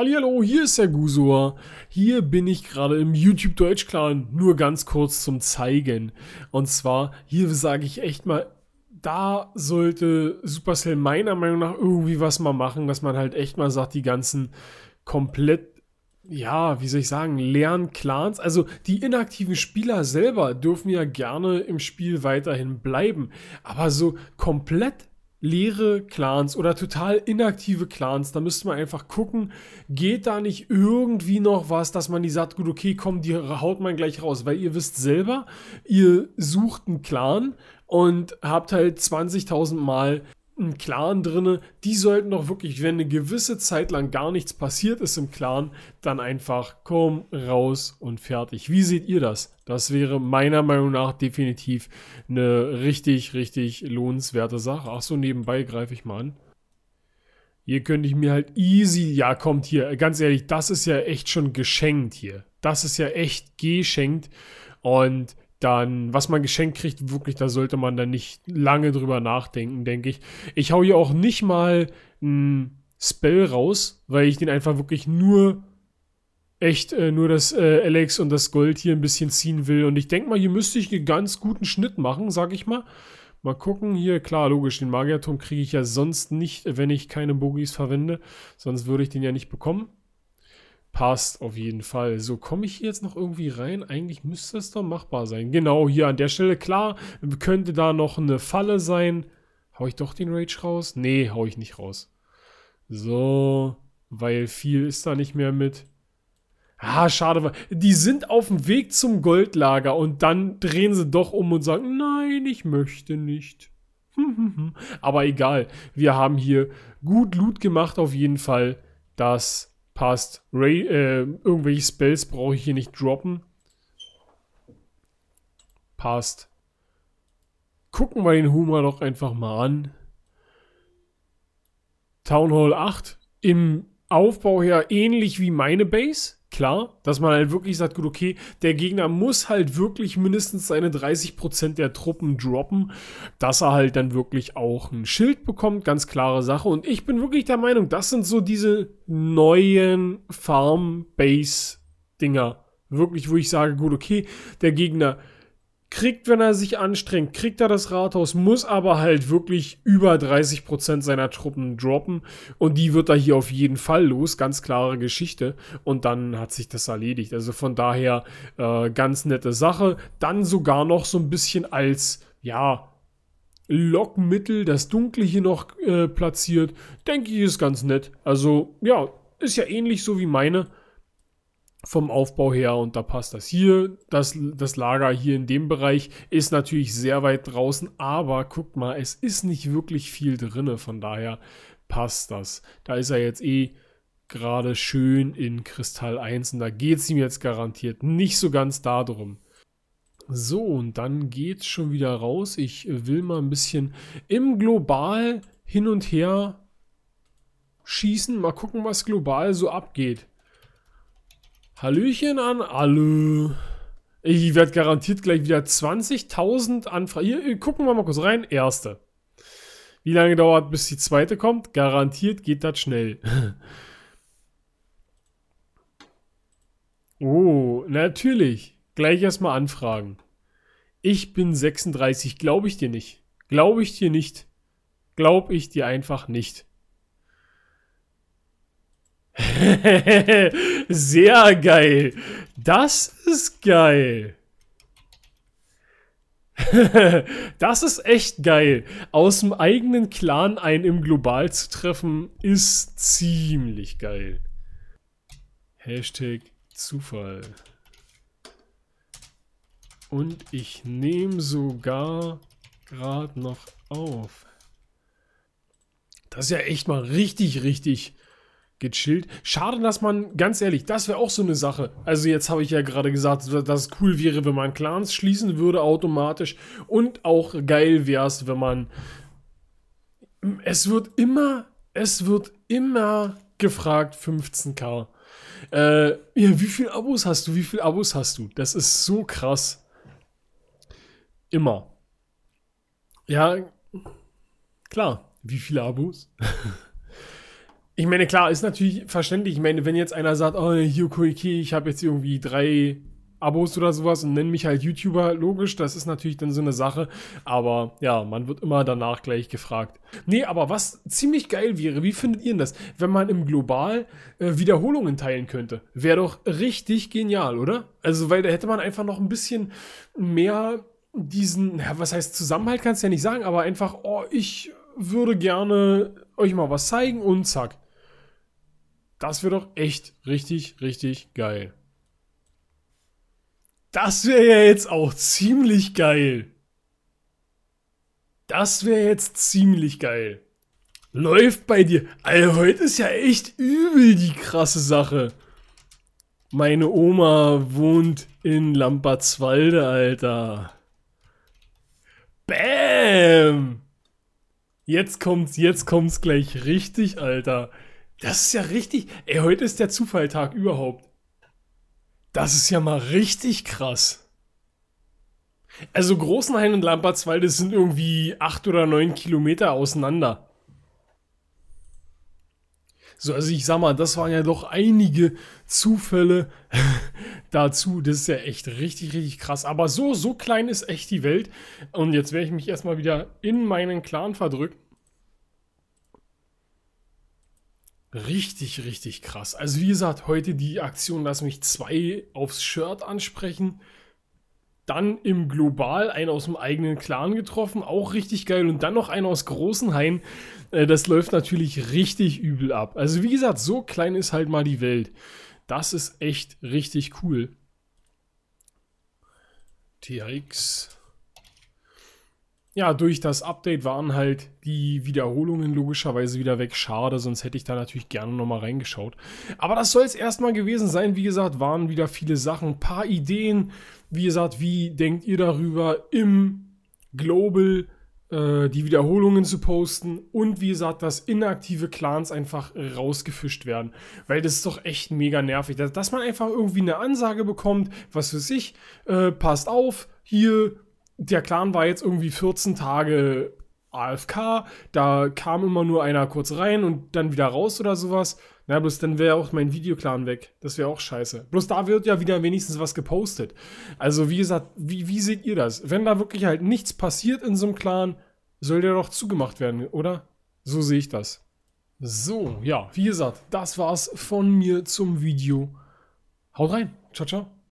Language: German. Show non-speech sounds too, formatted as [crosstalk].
Hallo, hier ist der Gusor. Hier bin ich gerade im YouTube Deutsch Clan, nur ganz kurz zum zeigen. Und zwar hier sage ich echt mal, da sollte Supercell meiner Meinung nach irgendwie was mal machen, dass man halt echt mal sagt, die ganzen komplett ja, wie soll ich sagen, leeren Clans. Also die inaktiven Spieler selber dürfen ja gerne im Spiel weiterhin bleiben. Aber so komplett leere Clans oder total inaktive Clans. Da müsste man einfach gucken, geht da nicht irgendwie noch was, dass man die sagt, gut, okay, komm, die haut man gleich raus. Weil ihr wisst selber, ihr sucht einen Clan und habt halt 20.000 Mal im Clan drinne, die sollten doch wirklich, wenn eine gewisse Zeit lang gar nichts passiert ist im Clan, dann einfach komm raus und fertig. Wie seht ihr das? Das wäre meiner Meinung nach definitiv eine richtig, richtig lohnenswerte Sache. Ach so, nebenbei greife ich mal an. Hier könnte ich mir halt easy, ja kommt hier, ganz ehrlich, das ist ja echt schon geschenkt hier. Das ist ja echt geschenkt und dann, was man geschenkt kriegt, wirklich, da sollte man dann nicht lange drüber nachdenken, denke ich. Ich hau hier auch nicht mal ein Spell raus, weil ich den einfach wirklich nur echt äh, nur das äh, Alex und das Gold hier ein bisschen ziehen will. Und ich denke mal, hier müsste ich einen ganz guten Schnitt machen, sag ich mal. Mal gucken hier, klar, logisch, den Magierturm kriege ich ja sonst nicht, wenn ich keine Bogies verwende. Sonst würde ich den ja nicht bekommen. Passt auf jeden Fall. So, komme ich hier jetzt noch irgendwie rein? Eigentlich müsste es doch machbar sein. Genau, hier an der Stelle. Klar, könnte da noch eine Falle sein. Hau ich doch den Rage raus? Nee, hau ich nicht raus. So, weil viel ist da nicht mehr mit. Ah, schade. Die sind auf dem Weg zum Goldlager und dann drehen sie doch um und sagen, nein, ich möchte nicht. [laughs] Aber egal, wir haben hier gut Loot gemacht auf jeden Fall. Das Passt. Ray, äh, irgendwelche Spells brauche ich hier nicht droppen. Passt. Gucken wir den Humor doch einfach mal an. Town Hall 8. Im Aufbau her ähnlich wie meine Base klar, dass man halt wirklich sagt, gut, okay, der Gegner muss halt wirklich mindestens seine 30% der Truppen droppen, dass er halt dann wirklich auch ein Schild bekommt, ganz klare Sache. Und ich bin wirklich der Meinung, das sind so diese neuen Farm-Base-Dinger. Wirklich, wo ich sage, gut, okay, der Gegner kriegt, wenn er sich anstrengt, kriegt er das Rathaus, muss aber halt wirklich über 30% seiner Truppen droppen und die wird er hier auf jeden Fall los, ganz klare Geschichte und dann hat sich das erledigt. Also von daher äh, ganz nette Sache. Dann sogar noch so ein bisschen als, ja, Lockmittel, das Dunkle hier noch äh, platziert, denke ich, ist ganz nett. Also ja, ist ja ähnlich so wie meine, vom Aufbau her und da passt das hier. Das, das Lager hier in dem Bereich ist natürlich sehr weit draußen, aber guckt mal, es ist nicht wirklich viel drinne, von daher passt das. Da ist er jetzt eh gerade schön in Kristall 1 und da geht es ihm jetzt garantiert nicht so ganz darum. So, und dann geht es schon wieder raus. Ich will mal ein bisschen im Global hin und her schießen. Mal gucken, was global so abgeht. Hallöchen an alle. Ich werde garantiert gleich wieder 20.000 Anfragen. Hier, äh, gucken wir mal kurz rein. Erste. Wie lange dauert, bis die zweite kommt? Garantiert geht das schnell. [laughs] oh, natürlich. Gleich erstmal anfragen. Ich bin 36, glaube ich dir nicht. Glaube ich dir nicht. Glaube ich dir einfach nicht. [laughs] Sehr geil. Das ist geil. [laughs] das ist echt geil. Aus dem eigenen Clan einen im Global zu treffen, ist ziemlich geil. Hashtag Zufall. Und ich nehme sogar gerade noch auf. Das ist ja echt mal richtig, richtig gechillt. Schade, dass man, ganz ehrlich, das wäre auch so eine Sache. Also jetzt habe ich ja gerade gesagt, dass es cool wäre, wenn man Clans schließen würde automatisch und auch geil wäre es, wenn man es wird immer, es wird immer gefragt 15k. Äh, ja, wie viele Abos hast du? Wie viele Abos hast du? Das ist so krass. Immer. Ja, klar. Wie viele Abos? [laughs] Ich meine, klar, ist natürlich verständlich. Ich meine, wenn jetzt einer sagt, oh, Yoko ich habe jetzt irgendwie drei Abos oder sowas und nenne mich halt YouTuber, logisch, das ist natürlich dann so eine Sache, aber ja, man wird immer danach gleich gefragt. Nee, aber was ziemlich geil wäre, wie findet ihr das, wenn man im Global äh, Wiederholungen teilen könnte? Wäre doch richtig genial, oder? Also, weil da hätte man einfach noch ein bisschen mehr diesen, ja, was heißt Zusammenhalt, kannst du ja nicht sagen, aber einfach, oh, ich würde gerne euch mal was zeigen und zack. Das wäre doch echt richtig, richtig geil. Das wäre ja jetzt auch ziemlich geil. Das wäre jetzt ziemlich geil. Läuft bei dir. Alter, also heute ist ja echt übel die krasse Sache. Meine Oma wohnt in Lampertswalde, Alter. Bäm! Jetzt kommt's, jetzt kommt's gleich richtig, Alter. Das ist ja richtig. Ey, heute ist der Zufalltag überhaupt. Das ist ja mal richtig krass. Also Großenhain und Lampertswalde sind irgendwie acht oder neun Kilometer auseinander. So, also ich sag mal, das waren ja doch einige Zufälle [laughs] dazu. Das ist ja echt richtig, richtig krass. Aber so, so klein ist echt die Welt. Und jetzt werde ich mich erstmal wieder in meinen Clan verdrücken. Richtig, richtig krass. Also wie gesagt, heute die Aktion Lass mich zwei aufs Shirt ansprechen. Dann im Global einen aus dem eigenen Clan getroffen, auch richtig geil. Und dann noch einen aus Großenhain. Äh, das läuft natürlich richtig übel ab. Also wie gesagt, so klein ist halt mal die Welt. Das ist echt richtig cool. THX ja, durch das Update waren halt die Wiederholungen logischerweise wieder weg. Schade, sonst hätte ich da natürlich gerne nochmal reingeschaut. Aber das soll es erstmal gewesen sein. Wie gesagt, waren wieder viele Sachen, ein paar Ideen. Wie gesagt, wie denkt ihr darüber im Global äh, die Wiederholungen zu posten und wie gesagt, dass inaktive Clans einfach rausgefischt werden. Weil das ist doch echt mega nervig, dass, dass man einfach irgendwie eine Ansage bekommt, was für sich, äh, passt auf, hier der Clan war jetzt irgendwie 14 Tage AFK, da kam immer nur einer kurz rein und dann wieder raus oder sowas. Na, bloß dann wäre auch mein Videoclan weg. Das wäre auch scheiße. Bloß da wird ja wieder wenigstens was gepostet. Also, wie gesagt, wie, wie seht ihr das? Wenn da wirklich halt nichts passiert in so einem Clan, soll der doch zugemacht werden, oder? So sehe ich das. So, ja, wie gesagt, das war's von mir zum Video. Haut rein. Ciao, ciao.